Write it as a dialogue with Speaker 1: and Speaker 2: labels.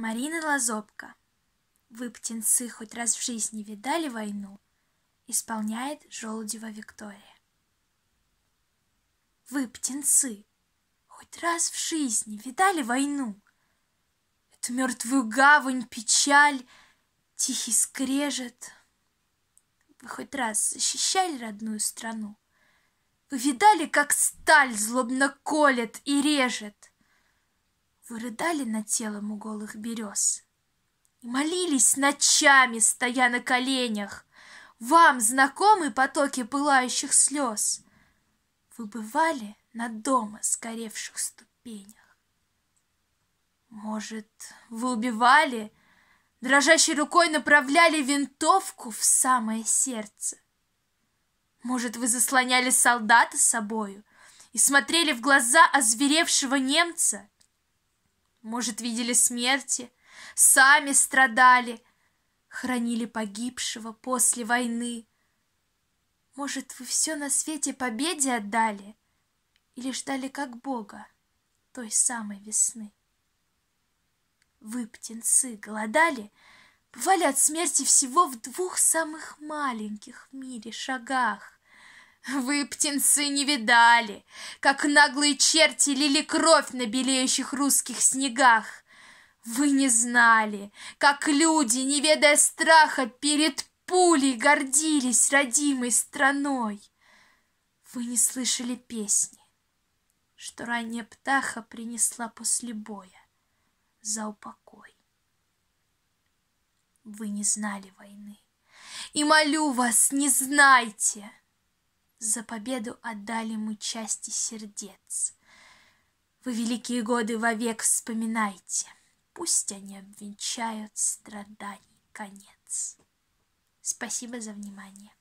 Speaker 1: Марина Лазобка. Вы, птенцы, хоть раз в жизни видали войну? Исполняет Желудева Виктория. Вы, птенцы, хоть раз в жизни видали войну? Эту мертвую гавань, печаль, тихий скрежет. Вы хоть раз защищали родную страну? Вы видали, как сталь злобно колет и режет? Вы рыдали над телом у голых берез И молились ночами, стоя на коленях. Вам знакомы потоки пылающих слез? Вы бывали на дома сгоревших ступенях? Может, вы убивали, дрожащей рукой направляли винтовку в самое сердце? Может, вы заслоняли солдата собою и смотрели в глаза озверевшего немца? Может, видели смерти, сами страдали, Хранили погибшего после войны. Может, вы все на свете победе отдали Или ждали как Бога той самой весны? Вы, птенцы, голодали, Бывали от смерти всего в двух самых маленьких в мире шагах. Вы, птенцы, не видали, как наглые черти лили кровь на белеющих русских снегах. Вы не знали, как люди, не ведая страха, перед пулей гордились родимой страной. Вы не слышали песни, что ранняя птаха принесла после боя за упокой. Вы не знали войны, и молю вас, не знайте — за победу отдали мы части сердец. Вы великие годы вовек вспоминайте, Пусть они обвенчают страданий конец. Спасибо за внимание.